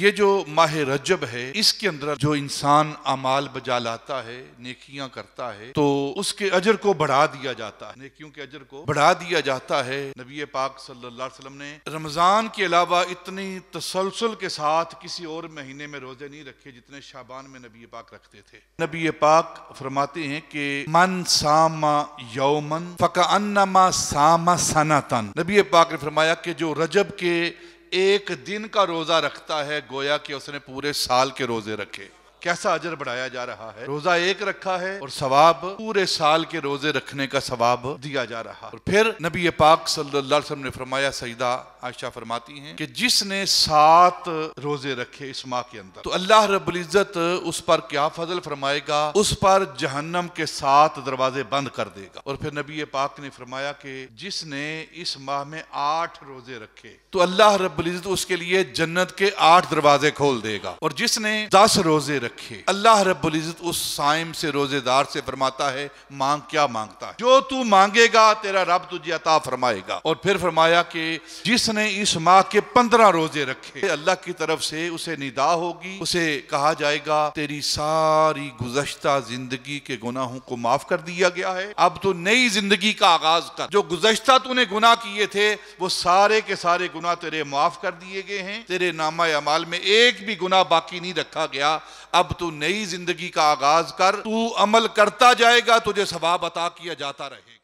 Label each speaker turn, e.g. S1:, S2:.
S1: ये जो माह रजब है इसके अंदर जो इंसान अमाल बजा लाता है नेकियां करता है तो उसके अजर को बढ़ा दिया जाता है नेकियों के अजर को बढ़ा दिया जाता है नबी पाक सल्लल्लाहु अलैहि वसल्लम ने रमजान के अलावा इतनी तसलसल के साथ किसी और महीने में रोजे नहीं रखे जितने शाबान में नबी पाक रखते थे नबी पाक फरमाते हैं कि मन सामा यौमन फका मा सामा सनातन नबी पाक ने फरमाया कि जो रजब के एक दिन का रोजा रखता है गोया कि उसने पूरे साल के रोजे रखे कैसा अजर बढ़ाया जा रहा है रोजा एक रखा है और सवाब पूरे साल के रोजे रखने का सवाब दिया जा रहा है और फिर नबी पाक सल्लाम ने फरमाया सईदा आयशा फरमाती हैं कि जिसने सात रोजे रखे इस माह के अंदर तो अल्लाह रब्बुल इज़्ज़त उस पर क्या फजल फरमाएगा उस पर जहन्नम के सात दरवाजे बंद कर देगा और फिर नबी पाक ने फरमाया कि जिसने इस माह में आठ रोजे रखे तो अल्लाह रबुल इज़्ज़त उसके लिए जन्नत के आठ दरवाजे खोल देगा और जिसने दस रोजे रखे रखे अल्लाह रब्बुल इज़्ज़त उस साइम से रोजेदार से फरमाता है मांग क्या मांगता है जो तू मांगेगा तेरा रब तुझे अता फरमाएगा और फिर फरमाया कि जिसने इस माह के पंद्रह रोजे रखे अल्लाह की तरफ से उसे निदा होगी उसे कहा जाएगा तेरी सारी गुजश्ता जिंदगी के गुनाहों को माफ कर दिया गया है अब तो नई जिंदगी का आगाज कर जो गुजश्ता तूने गुनाह किए थे वो सारे के सारे गुनाह तेरे माफ कर दिए गए हैं तेरे नामा अमाल में एक भी गुनाह बाकी नहीं रखा गया अब तू नई जिंदगी का आगाज कर तू अमल करता जाएगा तुझे सवाब अता किया जाता रहेगा